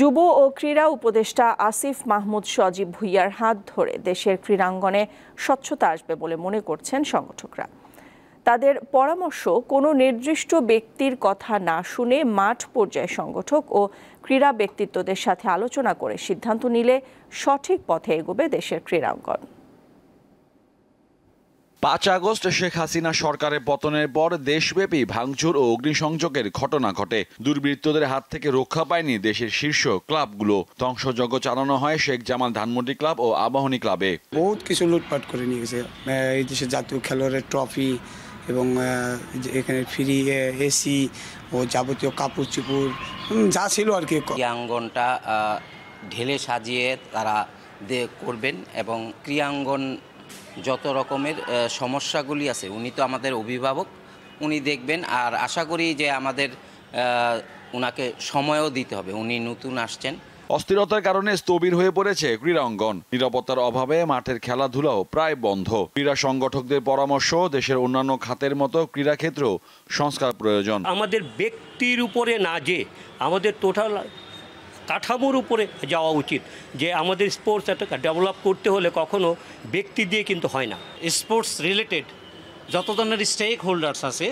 যুব ও ক্রীড়া উপদেষ্টা আসিফ মাহমুদ সজীব ভুইয়ার হাত ধরে দেশের ক্রীড়াঙ্গনে স্বচ্ছতা আসবে বলে মনে করছেন সংগঠকরা তাদের পরামর্শ কোনো নির্দিষ্ট ব্যক্তির কথা না শুনে মাঠ পর্যায়ে সংগঠক ও ক্রীড়া ব্যক্তিত্বদের সাথে আলোচনা করে সিদ্ধান্ত নিলে সঠিক পথে এগোবে দেশের ক্রীড়াঙ্গন পাঁচ আগস্ট শেখ হাসিনা সরকারের পতনের পর দেশব্যাপী ভাঙচুর ও অগ্নিসংযোগের ঘটনা ঘটে দুর্বৃত্তদের হাত থেকে রক্ষা পায়নি দেশের শীর্ষ ক্লাবগুলো ধ্বংসযজ্ঞ চালানো হয় শেখ জামাল ধানমন্ডি ক্লাব ও আবাহনী ক্লাবে বহুত কিছু লুটপাট করে নিয়ে গেছে এই দেশের জাতীয় খেলোয়াড়ের ট্রফি এবং এখানে ফ্রি এসি ও যাবতীয় কাপড় চুপড় যা ছিল আর কি ক্রিয়াঙ্গনটা ঢেলে সাজিয়ে তারা করবেন এবং ক্রিয়াঙ্গন যত রকমের সমস্যাগুলি আছে উনি তো আমাদের অভিভাবক উনি দেখবেন আর আশা করি যে আমাদের ওনাকে সময়ও দিতে হবে উনি নতুন আসছেন অস্থিরতার কারণে স্থবির হয়ে পড়েছে ক্রীড়া অঙ্গন নিরাপত্তার অভাবে মাঠের খেলাধুলাও প্রায় বন্ধ ক্রীড়া সংগঠকদের পরামর্শ দেশের অন্যান্য খাতের মতো ক্রীড়াক্ষেত্রেও সংস্কার প্রয়োজন আমাদের ব্যক্তির উপরে না যে আমাদের টোটাল কাঠামোর উপরে যাওয়া উচিত যে আমাদের স্পোর্টস একটা ডেভেলপ করতে হলে কখনো ব্যক্তি দিয়ে কিন্তু হয় না স্পোর্টস রিলেটেড যত ধরনের স্টেক হোল্ডার্স আছে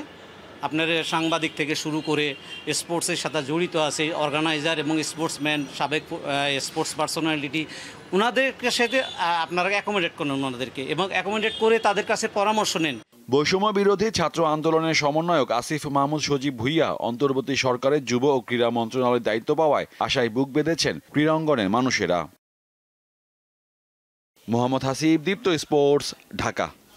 আপনার সাংবাদিক থেকে শুরু করে স্পোর্টসের সাথে জড়িত আছে অর্গানাইজার এবং স্পোর্টসম্যান সাবেক স্পোর্টস পার্সোনালিটি ওনাদেরকে সাথে আপনারা অ্যাকোমোডেট করেন ওনাদেরকে এবং অ্যাকোমোডেট করে তাদের কাছে পরামর্শ নেন বৈষম্য বিরোধী ছাত্র আন্দোলনের সমন্বয়ক আসিফ মাহমুদ সজীব ভুইয়া অন্তর্বর্তী সরকারের যুব ও ক্রীড়া মন্ত্রণালয়ের দায়িত্ব পাওয়ায় আশায় বুক বেঁধেছেন ক্রীড়াঙ্গনের মানুষেরা মোহাম্মদ হাসিব দীপ্ত স্পোর্টস ঢাকা